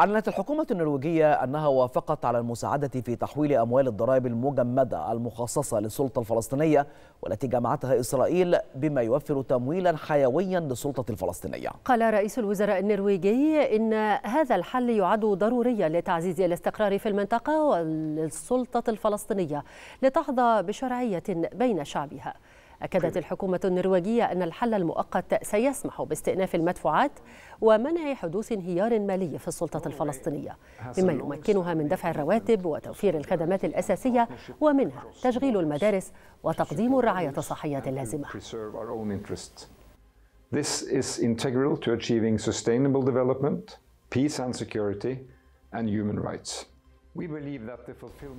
أعلنت الحكومة النرويجية أنها وافقت على المساعدة في تحويل أموال الضرائب المجمدة المخصصة للسلطة الفلسطينية والتي جمعتها إسرائيل بما يوفر تمويلا حيويا للسلطة الفلسطينية قال رئيس الوزراء النرويجي إن هذا الحل يعد ضروريا لتعزيز الاستقرار في المنطقة والسلطة الفلسطينية لتحظى بشرعية بين شعبها أكدت طيب. الحكومة النرويجية أن الحل المؤقت سيسمح باستئناف المدفوعات ومنع حدوث انهيار مالي في السلطة الفلسطينية إيه. مما يمكنها من دفع الرواتب وتوفير الخدمات الأساسية ومنها تشغيل المدارس وتقديم الرعاية الصحية اللازمة This is integral to achieving sustainable development, peace and security, and human rights. We believe that the fulfillment